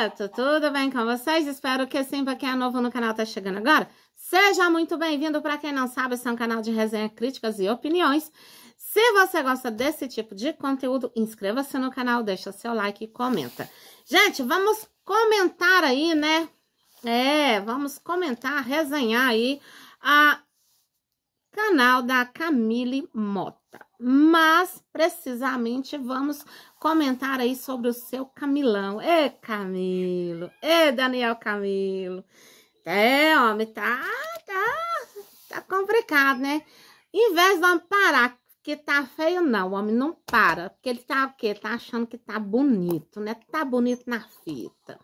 Certo, tudo bem com vocês? Espero que sim, para quem é novo no canal está chegando agora. Seja muito bem-vindo, para quem não sabe, esse é um canal de resenha, críticas e opiniões. Se você gosta desse tipo de conteúdo, inscreva-se no canal, deixa seu like e comenta. Gente, vamos comentar aí, né? É, vamos comentar, resenhar aí a canal da Camille Mota mas precisamente vamos comentar aí sobre o seu Camilão. Ê, Camilo! Ê, Daniel Camilo! É, homem, tá, tá, tá complicado, né? Em vez de parar, que tá feio, não, o homem não para. Porque ele tá o quê? Tá achando que tá bonito, né? Tá bonito na fita.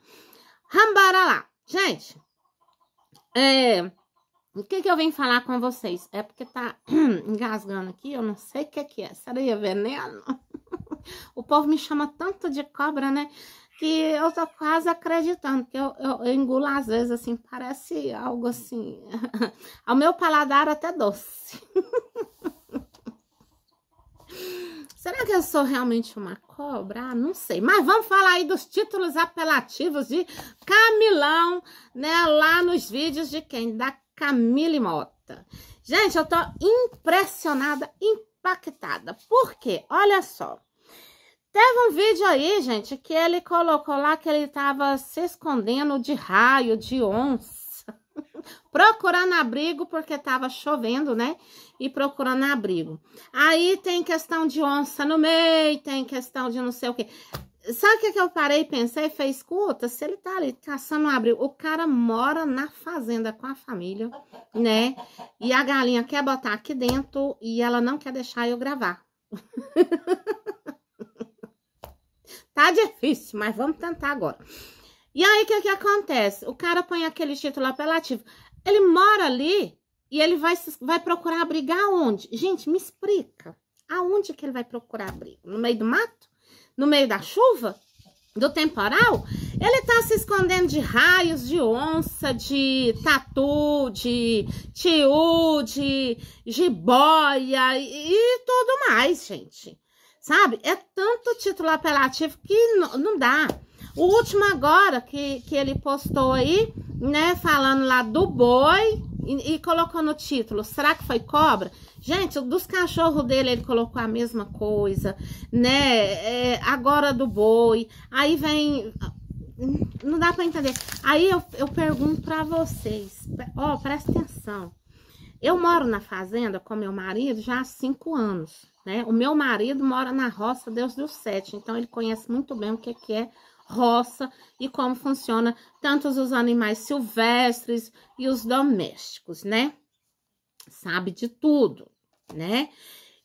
Vambora lá. Gente, é, o que que eu vim falar com vocês? É porque tá engasgando aqui, eu não sei o que que é. Seria é veneno? o povo me chama tanto de cobra, né? Que eu tô quase acreditando, que eu, eu, eu engulo às vezes, assim, parece algo assim... Ao meu paladar até doce. Será que eu sou realmente uma cobra? Ah, não sei. Mas vamos falar aí dos títulos apelativos de Camilão, né? Lá nos vídeos de quem? Da Camille Mota. Gente, eu tô impressionada, impactada. Por quê? Olha só. Teve um vídeo aí, gente, que ele colocou lá que ele tava se escondendo de raio, de onça, procurando abrigo porque tava chovendo, né? E procurando abrigo. Aí tem questão de onça no meio, tem questão de não sei o quê. Sabe o que, é que eu parei e pensei? Falei, escuta, se ele tá ali caçando um abril, o cara mora na fazenda com a família, né? E a galinha quer botar aqui dentro e ela não quer deixar eu gravar. tá difícil, mas vamos tentar agora. E aí, o que, é que acontece? O cara põe aquele título apelativo. Ele mora ali e ele vai, vai procurar abrigar onde? Gente, me explica. Aonde que ele vai procurar abrigo? No meio do mato? no meio da chuva, do temporal, ele tá se escondendo de raios, de onça, de tatu, de tiu, de jiboia e, e tudo mais, gente. Sabe? É tanto título apelativo que não dá. O último agora que, que ele postou aí, né, falando lá do boi, e, e, colocou no título, será que foi cobra? Gente, dos cachorros dele ele colocou a mesma coisa, né? É, agora do boi, aí vem... Não dá para entender. Aí eu, eu pergunto para vocês, ó, presta atenção. Eu moro na fazenda com meu marido já há cinco anos, né? O meu marido mora na roça Deus dos Sete, então ele conhece muito bem o que, que é roça e como funciona tanto os animais silvestres e os domésticos, né? Sabe de tudo, né?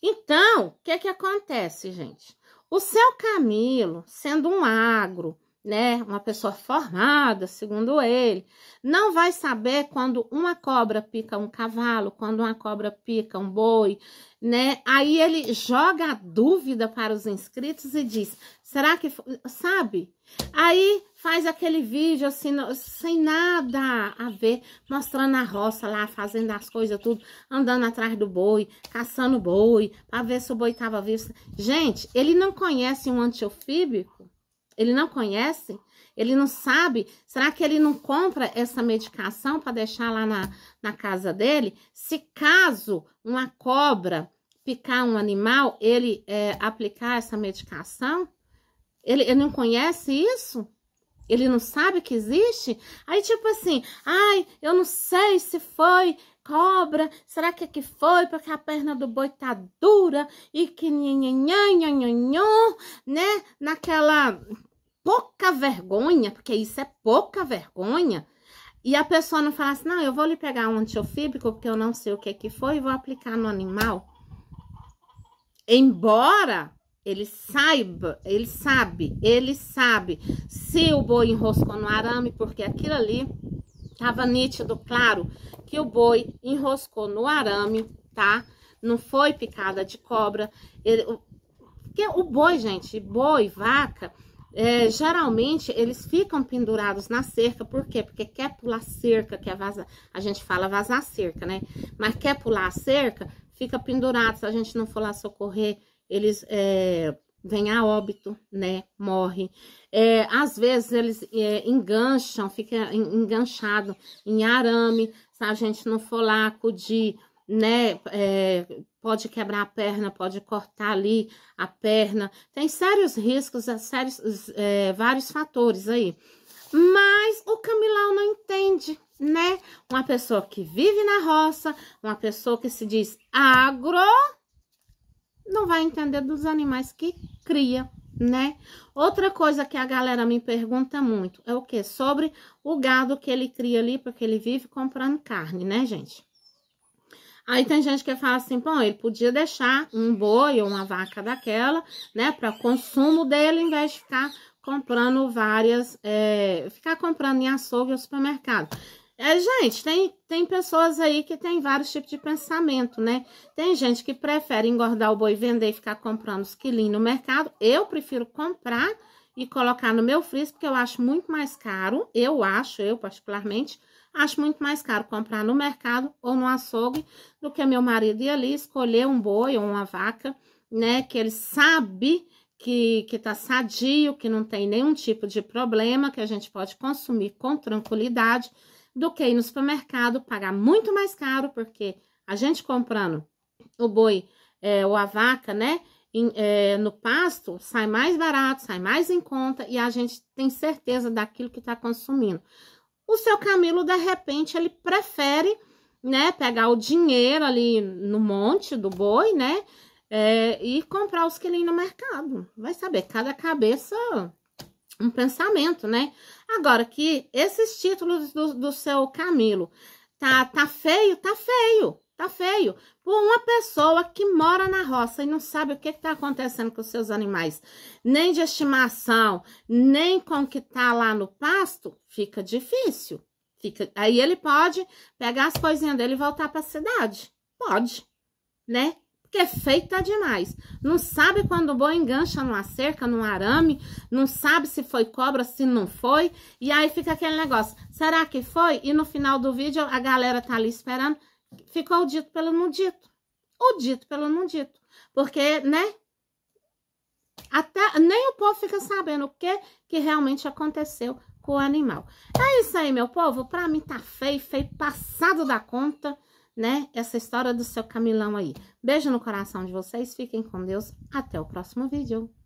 Então, o que é que acontece, gente? O seu Camilo, sendo um agro né, uma pessoa formada, segundo ele, não vai saber quando uma cobra pica um cavalo, quando uma cobra pica um boi, né? Aí ele joga a dúvida para os inscritos e diz: será que sabe? Aí faz aquele vídeo assim, sem nada a ver, mostrando a roça lá, fazendo as coisas tudo, andando atrás do boi, caçando boi, para ver se o boi estava vivo. Gente, ele não conhece um antiofíbico ele não conhece? Ele não sabe? Será que ele não compra essa medicação para deixar lá na, na casa dele? Se caso uma cobra picar um animal, ele é, aplicar essa medicação? Ele, ele não conhece isso? Ele não sabe que existe? Aí, tipo assim, ai, eu não sei se foi cobra, será que é que foi? Porque a perna do boi tá dura e que nhanhanhanhanhanhã, né? Naquela pouca vergonha, porque isso é pouca vergonha, e a pessoa não fala assim, não, eu vou lhe pegar um antiofíbico, porque eu não sei o que que foi, e vou aplicar no animal. Embora ele saiba, ele sabe, ele sabe se o boi enroscou no arame, porque aquilo ali estava nítido, claro, que o boi enroscou no arame, tá? Não foi picada de cobra. Ele, porque o boi, gente, boi, vaca, é, geralmente eles ficam pendurados na cerca, por quê? Porque quer pular cerca, quer vazar. A gente fala vazar cerca, né? Mas quer pular a cerca, fica pendurado. Se a gente não for lá socorrer, eles é, vêm a óbito, né? Morre. É, às vezes eles é, engancham, fica enganchado em arame. Se a gente não for lá acudir, né? É, pode quebrar a perna, pode cortar ali a perna. Tem sérios riscos, é, sérios, é, vários fatores aí. Mas o Camilão não entende, né? Uma pessoa que vive na roça, uma pessoa que se diz agro, não vai entender dos animais que cria, né? Outra coisa que a galera me pergunta muito é o que? Sobre o gado que ele cria ali, porque ele vive comprando carne, né, gente? Aí tem gente que fala assim, bom, ele podia deixar um boi ou uma vaca daquela, né, para consumo dele, em vez de ficar comprando várias, é, ficar comprando em açougue ou supermercado. É, gente, tem, tem pessoas aí que tem vários tipos de pensamento, né? Tem gente que prefere engordar o boi e vender e ficar comprando os quilinhos no mercado. Eu prefiro comprar e colocar no meu frizz, porque eu acho muito mais caro, eu acho, eu particularmente, acho muito mais caro comprar no mercado ou no açougue do que meu marido ir ali escolher um boi ou uma vaca, né, que ele sabe que, que tá sadio, que não tem nenhum tipo de problema, que a gente pode consumir com tranquilidade, do que ir no supermercado pagar muito mais caro, porque a gente comprando o boi é, ou a vaca, né, em, é, no pasto, sai mais barato, sai mais em conta e a gente tem certeza daquilo que está consumindo. O seu Camilo, de repente, ele prefere né, pegar o dinheiro ali no monte do boi, né? É, e comprar os quilinhos no mercado. Vai saber, cada cabeça um pensamento, né? Agora que esses títulos do, do seu Camilo tá, tá feio, tá feio. Tá feio. Por uma pessoa que mora na roça e não sabe o que está acontecendo com os seus animais, nem de estimação, nem com o que tá lá no pasto, fica difícil. Fica... Aí ele pode pegar as coisinhas dele e voltar para a cidade. Pode, né? Porque é feita demais. Não sabe quando o boi engancha numa cerca, num arame, não sabe se foi cobra, se não foi. E aí fica aquele negócio: será que foi? E no final do vídeo a galera tá ali esperando ficou o dito pelo não dito. O dito pelo não dito. Porque, né? Até nem o povo fica sabendo o que, que realmente aconteceu com o animal. É isso aí, meu povo. Pra mim tá feio, feio, passado da conta, né? Essa história do seu Camilão aí. Beijo no coração de vocês, fiquem com Deus. Até o próximo vídeo.